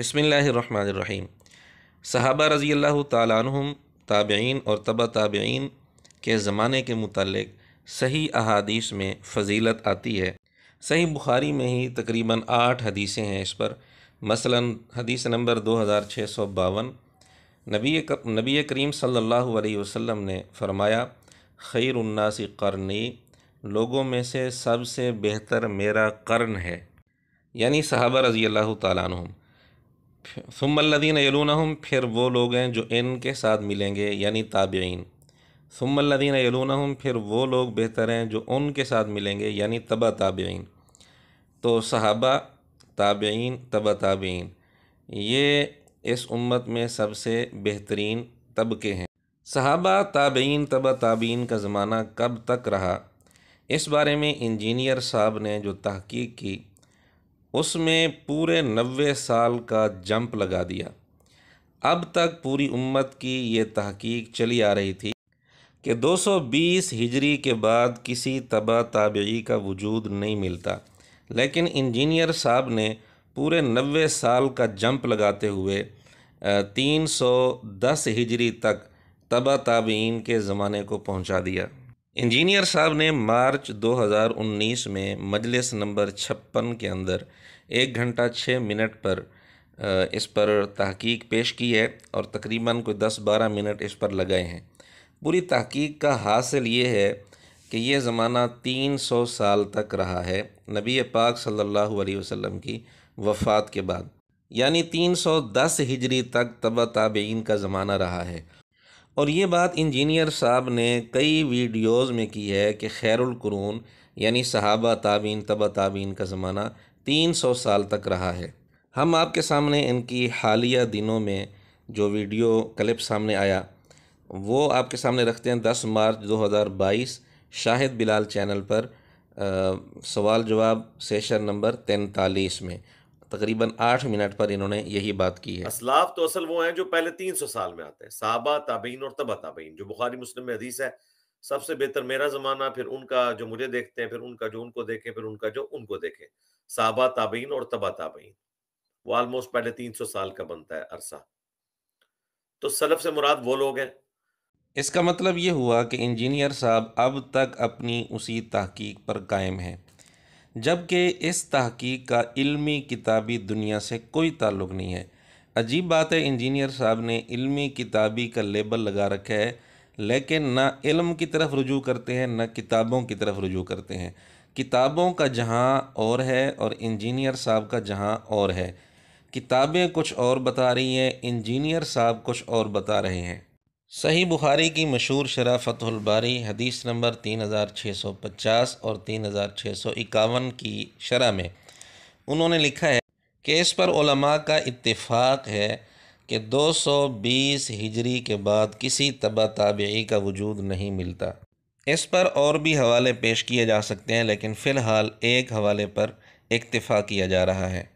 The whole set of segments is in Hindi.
बसमीम सहाबा रज़ी अल्लाह तुम ताबीन और तबा ताबईन के ज़माने के मतलब सही अहादीस में फजीलत आती है सही बुखारी में ही तकरीबन आठ हदीसें हैं इस पर मसलन हदीस नंबर दो हज़ार छः सौ बावन नबी नबी करीम सल्लल्लाहु अलैहि वसल्लम ने फरमाया खैर उन्नासी करनी लोगों में से सबसे बेहतर मेरा कर्न है यानी सहाबा रज़ी अल्लाह तुम सुमल्लिन यलूनहम फिर वो लोग हैं जो इन के साथ मिलेंगे यानी ताबीन सुमल्लिन यलूनहम फिर वो लोग बेहतर हैं जो उनके साथ मिलेंगे यानी तबा ताबीन तो सहाबा ताबीन तबा ताबीन ये इस उम्मत में सबसे बेहतरीन तबके हैं सहाबा ताबीन तबा ताबीन का ज़माना कब तक रहा इस बारे में इंजीनियर साहब ने जो तहकीक की उसमें पूरे नबे साल का जंप लगा दिया अब तक पूरी उम्मत की ये तहकीक चली आ रही थी कि 220 हिजरी के बाद किसी तबा ताबी का वजूद नहीं मिलता लेकिन इंजीनियर साहब ने पूरे नबे साल का जंप लगाते हुए 310 हिजरी तक तबा ताबीन के ज़माने को पहुंचा दिया इंजीनियर साहब ने मार्च 2019 में मजलिस नंबर छप्पन के अंदर एक घंटा छः मिनट पर इस पर तहकीक पेश की है और तकरीबन कोई दस बारह मिनट इस पर लगाए हैं पूरी तहकीक का हासिल ये है कि ये ज़माना तीन सौ साल तक रहा है नबी पाक सल्लल्लाहु अलैहि वसल्लम की वफ़ात के बाद यानी तीन सौ दस हिजरी तक तब ताबेइन का ज़माना रहा है और ये बात इंजीनियर साहब ने कई वीडियोस में की है कि खैरकुरून यानी सहाबा ताबीन तबा ताबीन का ज़माना तीन सौ साल तक रहा है हम आपके सामने इनकी हालिया दिनों में जो वीडियो क्लिप सामने आया वो आपके सामने रखते हैं दस मार्च दो हज़ार बाईस शाहिद बिलाल चैनल पर आ, सवाल जवाब सेशन नंबर तैंतालीस में तकरीबन आठ मिनट पर इन्होंने यही बात की है असलाफ तो असल वो हैं जो पहले तीन सौ साल में आते हैं साहबा ताबीन और तबा ताबीन जो बुखारी मुस्लिम में हदीस है सबसे बेहतर मेरा ज़माना फिर उनका जो मुझे देखते हैं फिर उनका जो उनको देखें फिर उनका जो उनको देखें साहबा ताबीन और तबा ताबीन वो आलमोस्ट पहले तीन सौ साल का बनता है अरसा तो सलफ से मुराद वो लोग हैं इसका मतलब ये हुआ कि इंजीनियर साहब अब तक अपनी उसी तहकीक पर कायम हैं जबकि इस तहकीक का इल्मी किताबी दुनिया से कोई ताल्लुक़ नहीं है अजीब बात है इंजीनियर साहब ने इल्मी किताबी का लेबल लगा रखा है लेकिन ना इल्म की तरफ रुजू करते हैं ना किताबों की तरफ रुजू करते हैं किताबों का जहाँ और है और इंजीनियर साहब का जहाँ और है किताबें कुछ और बता रही हैं इंजीनियर साहब कुछ और बता रहे हैं सही बुखारी की मशहूर शरा फतहबारी हदीस नंबर तीन हज़ार छः सौ पचास और तीन हज़ार छः सौ इक्यावन की शरह में उन्होंने लिखा है कि इस पर उलमा का इतफाक़ है कि दो सौ बीस हिजरी के बाद किसी तबा ताबी का वजूद नहीं मिलता इस पर और भी हवाले पेश किए जा सकते हैं लेकिन फ़िलहाल एक हवाले पर इक्तफ़ा किया जा रहा है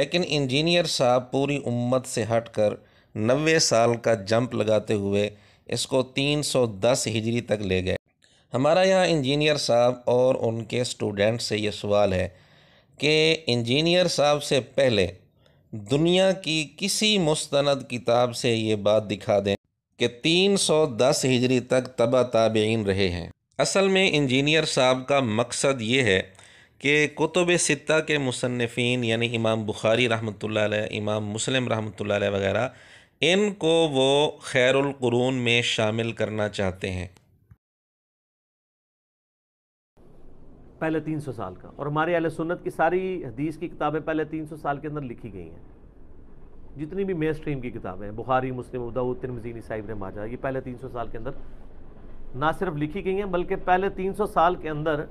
लेकिन इंजीनियर साहब पूरी उम्मत से हट कर नबे साल का जंप लगाते हुए इसको 310 हिजरी तक ले गए हमारा यहाँ इंजीनियर साहब और उनके स्टूडेंट से ये सवाल है कि इंजीनियर साहब से पहले दुनिया की किसी मुस्तंद किताब से ये बात दिखा दें कि 310 हिजरी तक तबा ताबेन रहे हैं असल में इंजीनियर साहब का मकसद ये है कि कुतुब सत्ता के मुसनफ़ी यानी इमाम बुखारी रहमत इमाम मुस्लिम रहमत वगैरह इनको वो ख़ैरक़रून में शामिल करना चाहते हैं पहले तीन सौ साल का और हमारे अल सुन्नत की सारी हदीस की किताबें पहले तीन सौ साल के अंदर लिखी गई हैं जितनी भी मेन स्ट्रीम की किताबें हैं बुखारी मुस्लिम उदाऊ तिरमजीनी साहिब ने माजा ये पहले तीन सौ साल के अंदर ना सिर्फ लिखी गई हैं बल्कि पहले तीन सौ साल के अंदर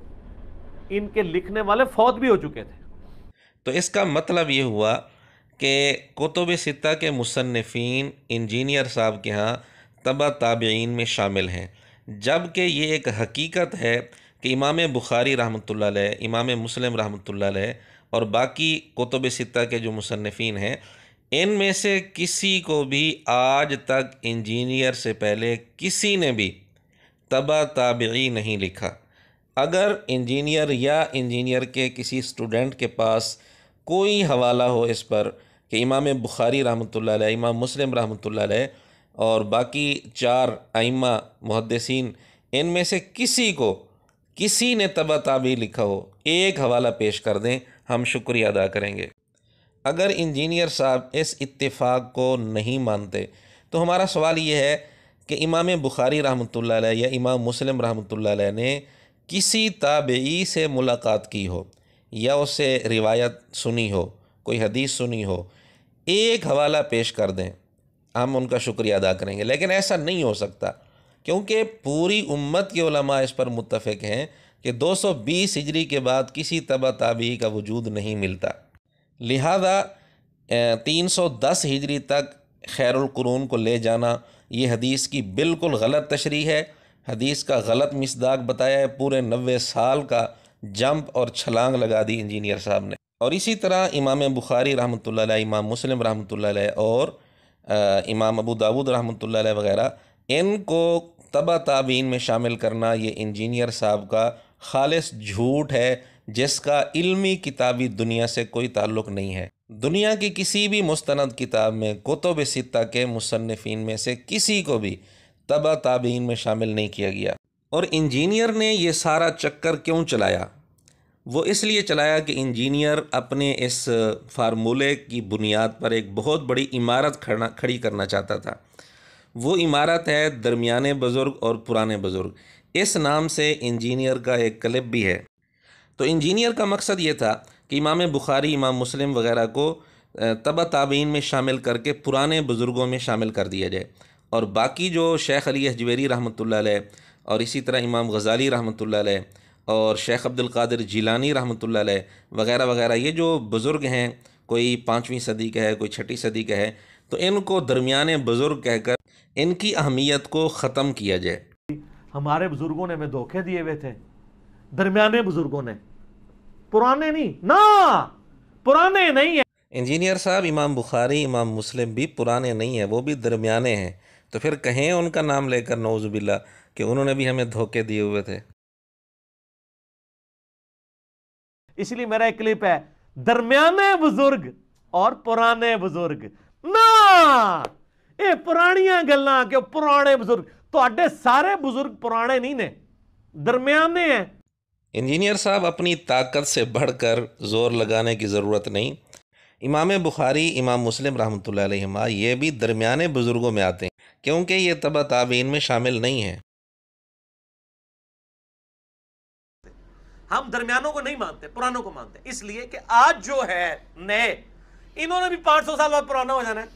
इनके लिखने वाले फौत भी हो चुके थे तो इसका मतलब ये हुआ कि कुतुब सिता के मुसनफ़ीन इंजीनियर साहब के यहाँ तबा ताबीन में शामिल हैं जबकि ये एक हकीकत है कि इमाम बुखारी रहमत इमाम मुस्लिम रहमत और बाकी कुतुब सिता के जो मुसनफ़ीन हैं इन में से किसी को भी आज तक इंजीनियर से पहले किसी ने भी तबा ताबी नहीं लिखा अगर इंजीनियर या इंजीनियर के किसी स्टूडेंट के पास कोई हवाला हो इस पर कि इमाम बुखारी रहमत इमाम मुस्लिम रहमत और बाकी चार आइमा मुहदसिन इनमें से किसी को किसी ने तबा ताबी लिखा हो एक हवाला पेश कर दें हम शुक्रिया अदा करेंगे अगर इंजीनियर साहब इस इतफाक़ को नहीं मानते तो हमारा सवाल ये है कि इमाम बुखारी रहमत या इमाम मुस्लिम रहमत ने किसी ताबई से मुलाकात की हो या उससे रिवायत सुनी हो कोई हदीस सुनी हो एक हवाला पेश कर दें हम उनका शुक्रिया अदा करेंगे लेकिन ऐसा नहीं हो सकता क्योंकि पूरी उम्मत के उलमा इस पर मुतफ़ हैं कि 220 हिजरी के बाद किसी तबा ताबी का वजूद नहीं मिलता लिहाजा 310 हिजरी तक खैरकुरून को ले जाना ये हदीस की बिल्कुल गलत तशरी है हदीस का गलत मिसदाक बताया है पूरे नबे साल का जंप और छलांग लगा दी इंजीनियर साहब ने और इसी तरह इमाम बुखारी रहमत इमाम मुस्लिम रहमत और इमाम अबू दाऊद रहमत ला वगैरह इनको तबा ताबीन में शामिल करना ये इंजीनियर साहब का ख़ालस झूठ है जिसका इल्मी किताबी दुनिया से कोई ताल्लुक़ नहीं है दुनिया की किसी भी मुस्ंद किताब में कुतुब सिता के मुसनफिन में से किसी को भी तबा ताबीन में शामिल नहीं किया गया और इंजीनियर ने यह सारा चक्कर क्यों चलाया वो इसलिए चलाया कि इंजीनियर अपने इस फार्मूले की बुनियाद पर एक बहुत बड़ी इमारत खड़ा खड़ी करना चाहता था वो इमारत है दरमियाने बुज़ुर्ग और पुराने बुज़ुर्ग इस नाम से इंजीनियर का एक क्लिप भी है तो इंजीनियर का मकसद ये था कि इमाम बुखारी इमाम मुस्लिम वगैरह को तबा ताबीन में शामिल करके पुराने बुज़ुर्गों में शामिल कर दिया जाए और बाकी जो शेख अली हजवेरी रहमत और इसी तरह इमाम गज़ाली रहमत और शेख अब्दुल कादिर जिलानी रहमत वगैरह वगैरह ये जो बुज़ुर्ग हैं कोई पाँचवीं सदी का है कोई छठी सदी का है तो इनको दरमियाने बुज़ुर्ग कहकर इनकी अहमियत को ख़त्म किया जाए हमारे बुज़ुर्गों ने हमें धोखे दिए हुए थे दरमियाने बुज़ुर्गों ने पुराने नहीं ना पुराने नहीं है इंजीनियर साहब इमाम बुखारी इमाम मुस्लिम भी पुराने नहीं हैं वो भी दरमियाने हैं तो फिर कहें उनका नाम लेकर नौजबिल्ला कि उन्होंने भी हमें धोखे दिए हुए थे इसलिए मेरा एक क्लिप है दरम्याने बुजुर्ग और पुराने बुजुर्ग ना ये पुरानिया गल पुराने बुजुर्ग थोड़े तो सारे बुजुर्ग पुराने नहीं ने दरम्याने हैं इंजीनियर साहब अपनी ताकत से बढ़कर जोर लगाने की ज़रूरत नहीं इमाम बुखारी इमाम मुस्लिम रहमत ये भी दरमियाने बुज़ुर्गों में आते हैं क्योंकि ये तबा ताबीन में शामिल नहीं है हम दरमियानों को नहीं मानते पुरानों को मानते इसलिए कि आज जो है नए इन्होंने भी 500 साल बाद पुराना हो जाना है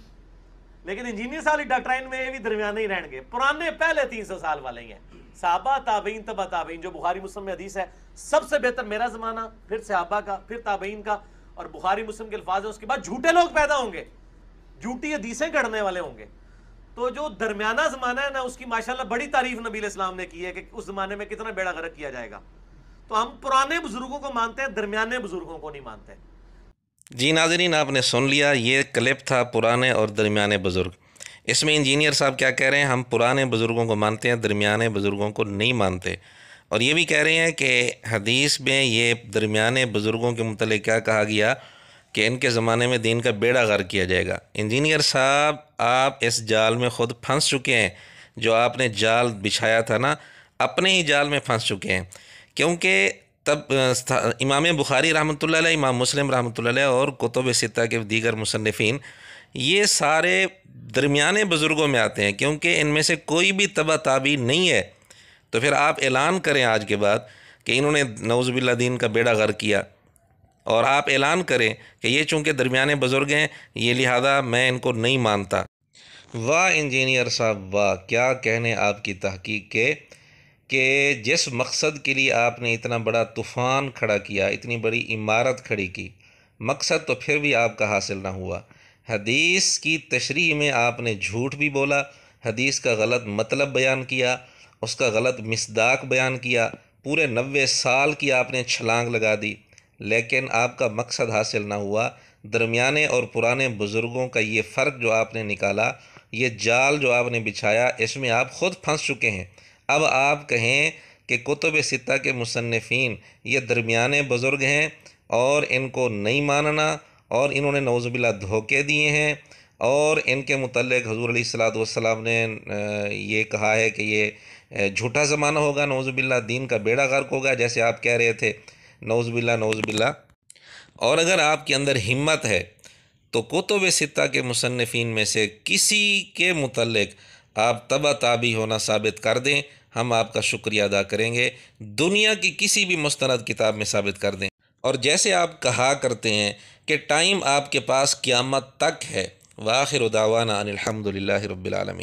लेकिन इंजीनियर साली डॉक्ट्राइन में ये भी दरमियाने ही रहेंगे पुराने पहले 300 साल वाले ही हैं साबा ताबीन तबा ताबीन जो बुखारी मुस्लिम में हदीस है सबसे बेहतर मेरा ज़माना फिर सहाबा का फिर ताबीन का और बुखारी मुस्लिम के अल्फाज है उसके बाद झूठे लोग पैदा होंगे झूठी हदीसें गढ़ने वाले होंगे तो जो दरमियाना ज़माना है ना उसकी माशाल्लाह बड़ी तारीफ नबी इस्लाम ने की है कि उस ज़माने में कितना बेड़ा गर्क किया जाएगा तो हम पुराने बुजुर्गों को मानते हैं दरमियाने बुजुर्गों को नहीं मानते जी नाजरीन आपने सुन लिया ये क्लिप था पुराने और दरमियाने बुज़ुर्ग इसमें इंजीनियर साहब क्या कह रहे हैं हम पुराने बुज़ुर्गों को मानते हैं दरमियाने बुज़ुर्गों को नहीं मानते और ये भी कह रहे हैं कि हदीस में ये दरमियाने बुज़ुर्गों के मतलब क्या कहा गया कि इनके ज़माने में दीन का बेड़ा गर किया जाएगा इंजीनियर साहब आप इस जाल में ख़ुद फंस चुके हैं जो आपने जाल बिछाया था ना अपने ही जाल में फंस चुके हैं क्योंकि तब इमाम बुखारी रहमत इमाम मुस्लिम रहमत और कुतुब सिता के दीगर मुसनफ़िन ये सारे दरमियाने बुज़ुर्गों में आते हैं क्योंकि इनमें से कोई भी तबा ताबी नहीं है तो फिर आप ऐलान करें आज के बाद कि इन्होंने नवज़बिल्ला दीन का बेड़ा गर किया और आप ऐलान करें कि ये चूँकि दरमियाने बुज़ुर्ग हैं ये लिहाजा मैं इनको नहीं मानता वाह इंजीनियर साहब वाह क्या कहने आपकी तहकीक के कि जिस मकसद के लिए आपने इतना बड़ा तूफ़ान खड़ा किया इतनी बड़ी इमारत खड़ी की मकसद तो फिर भी आपका हासिल ना हुआ हदीस की तशरी में आपने झूठ भी बोला हदीस का गलत मतलब बयान किया उसका गलत मसदाक बयान किया पूरे नबे साल की आपने छलांग लगा दी लेकिन आपका मकसद हासिल ना हुआ दरमियाने और पुराने बुज़ुर्गों का ये फ़र्क जो आपने निकाला ये जाल जो आपने बिछाया इसमें आप ख़ुद फंस चुके हैं अब आप कहें कि कुतुब सिता के मुसनफ़ीन ये दरमियाने बुज़ुर्ग हैं और इनको नहीं मानना और इन्होंने नौजबिला धोखे दिए हैं और इनके मतलब हजूर अली सलाम ने ये कहा है कि ये झूठा ज़माना होगा नौजबिल्ला दीन का बेड़ा गर्क होगा जैसे आप कह रहे थे नौजबिल्ला नौजबिल्ला और अगर आपके अंदर हिम्मत है तो कुतुब सिता के मुसनफ़ीन में से किसी के मतलब आप तबा तबी होना साबित कर दें हम आपका शुक्रिया अदा करेंगे दुनिया की किसी भी मुस्ंद किताब में साबित कर दें और जैसे आप कहा करते हैं कि टाइम आपके पास क़्यामत तक है वाखिर उदावाना अनिलहमदिल्ला रबालमीन